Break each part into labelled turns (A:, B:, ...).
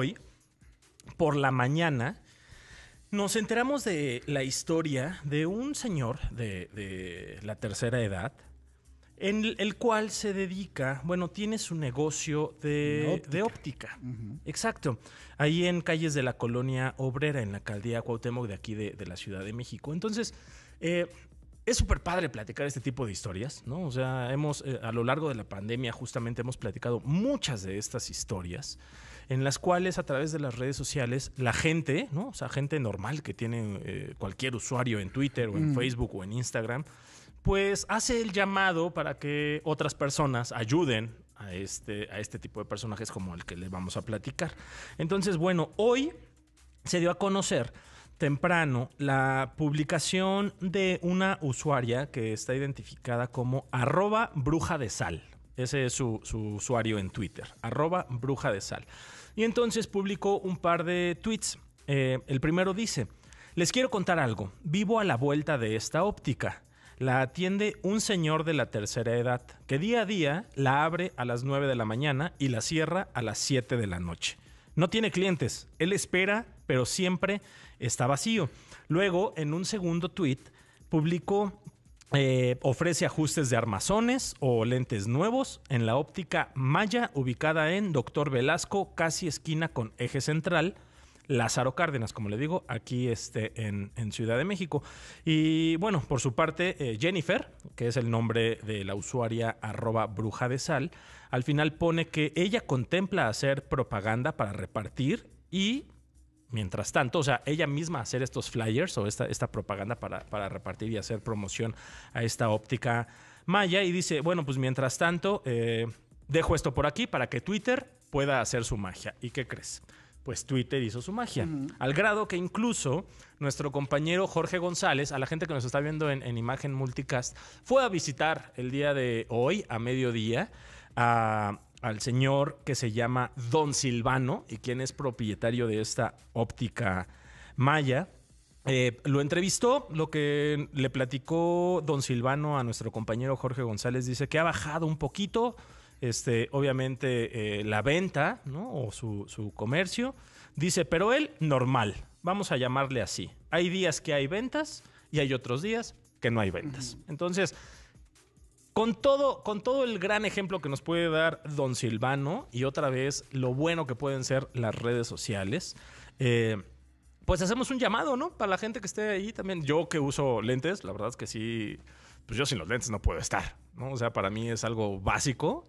A: hoy, por la mañana, nos enteramos de la historia de un señor de, la tercera edad, en el cual se dedica, bueno, tiene su negocio de óptica. Exacto. Ahí en calles de la colonia obrera, en la alcaldía Cuauhtémoc de aquí de, la Ciudad de México. Entonces, eh, es súper padre platicar este tipo de historias, ¿no? O sea, hemos, eh, a lo largo de la pandemia justamente hemos platicado muchas de estas historias en las cuales a través de las redes sociales la gente, ¿no? O sea, gente normal que tiene eh, cualquier usuario en Twitter o en mm. Facebook o en Instagram, pues hace el llamado para que otras personas ayuden a este, a este tipo de personajes como el que les vamos a platicar. Entonces, bueno, hoy se dio a conocer temprano la publicación de una usuaria que está identificada como arroba bruja de sal. Ese es su, usuario en Twitter, arroba bruja de sal. Y entonces publicó un par de tweets. Eh, el primero dice, les quiero contar algo, vivo a la vuelta de esta óptica. La atiende un señor de la tercera edad, que día a día la abre a las 9 de la mañana y la cierra a las 7 de la noche. No tiene clientes, él espera, pero siempre está vacío. Luego, en un segundo tweet, publicó eh, ofrece ajustes de armazones o lentes nuevos en la óptica Maya, ubicada en Doctor Velasco, casi esquina con eje central. Lázaro Cárdenas, como le digo, aquí este, en, Ciudad de México. Y bueno, por su parte, eh, Jennifer, que es el nombre de la usuaria arroba bruja de sal, al final pone que ella contempla hacer propaganda para repartir y mientras tanto, o sea, ella misma hacer estos flyers o esta, esta propaganda para, para repartir y hacer promoción a esta óptica maya y dice, bueno, pues mientras tanto, eh, dejo esto por aquí para que Twitter pueda hacer su magia. ¿Y qué crees? Pues Twitter hizo su magia. Al grado que incluso nuestro compañero Jorge González, a la gente que nos está viendo en imagen multicast, fue a visitar el día de hoy, a mediodía, a al señor que se llama Don Silvano y quien es propietario de esta óptica maya. Eh, lo entrevistó, lo que le platicó don Silvano a nuestro compañero Jorge González, dice que ha bajado un poquito, este, obviamente eh, la venta o su, su comercio, dice, pero él normal, vamos a llamarle así. Hay días que hay ventas y hay otros días que no hay ventas. Entonces, con todo, con todo el gran ejemplo que nos puede dar Don Silvano y otra vez lo bueno que pueden ser las redes sociales, eh, pues hacemos un llamado, ¿no? Para la gente que esté ahí también. Yo que uso lentes, la verdad es que sí, pues yo sin los lentes no puedo estar, ¿no? O sea, para mí es algo básico.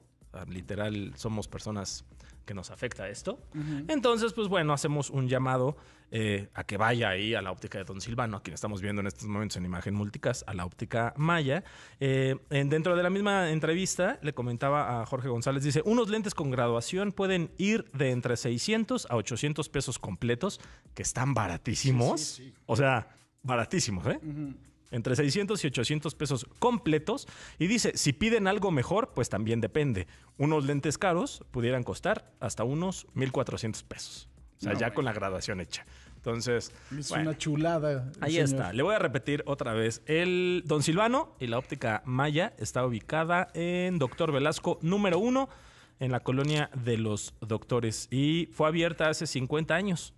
A: Literal, somos personas que nos afecta esto. Entonces, pues bueno, hacemos un llamado eh, a que vaya ahí a la óptica de Don Silvano, a quien estamos viendo en estos momentos en imagen multicast, a la óptica Maya. Eh, dentro de la misma entrevista le comentaba a Jorge González, dice, unos lentes con graduación pueden ir de entre 600 a 800 pesos completos, que están baratísimos. O sea, baratísimos, ¿eh? entre 600 y 800 pesos completos. Y dice, si piden algo mejor, pues también depende. Unos lentes caros pudieran costar hasta unos 1.400 pesos. O sea, ya con la graduación hecha. Entonces. Es una
B: chulada. Ahí está. Le
A: voy a repetir otra vez. El Don Silvano y la óptica Maya está ubicada en Doctor Velasco número uno en la colonia de los doctores. Y fue abierta hace 50 años.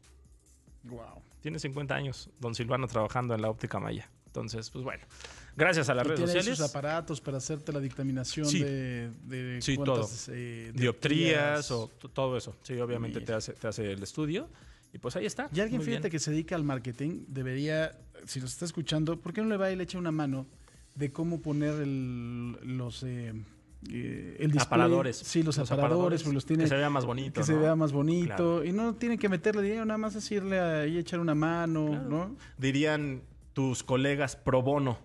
A: Wow. Tiene 50 años, Don Silvano trabajando en la óptica Maya. Entonces, pues bueno, gracias a las redes sociales. Sus
B: aparatos para hacerte la dictaminación de, de sí, todo. Eh, dioptrías, o
A: todo eso. Sí, obviamente te hace, te hace el estudio. Y pues ahí está. Y alguien, fíjate,
B: que se dedica al marketing, debería, si nos está escuchando, ¿por qué no le va y le echa una mano de cómo poner el, los... Eh, eh el aparadores. Sí, los, disparadores aparadores, pues, los Que se vea más bonito. Que se vea más bonito. Y no tienen que meterle dinero, nada más decirle ahí echar una mano, ¿no? Dirían, tus colegas pro bono.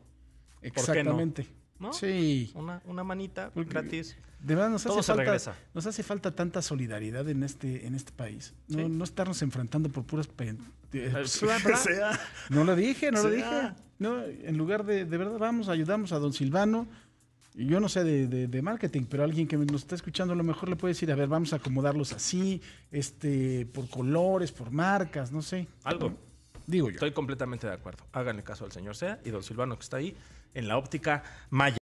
B: Exactamente. Sí. Una, una manita gratis. De verdad, nos hace, falta, nos hace falta tanta solidaridad en este, en este país. No, no estarnos enfrentando por puras. Eh, pues, no lo dije, no lo dije. Ah. No, en lugar de, de verdad, vamos, ayudamos a don Silvano. Yo no sé de, de, marketing, pero alguien que nos está escuchando a lo mejor le puede decir, a ver, vamos a acomodarlos así, este, por colores, por marcas, no sé.
A: Algo. Digo yo. Estoy completamente de acuerdo. Háganle caso al
B: señor Sea y don Silvano que está ahí en la óptica maya.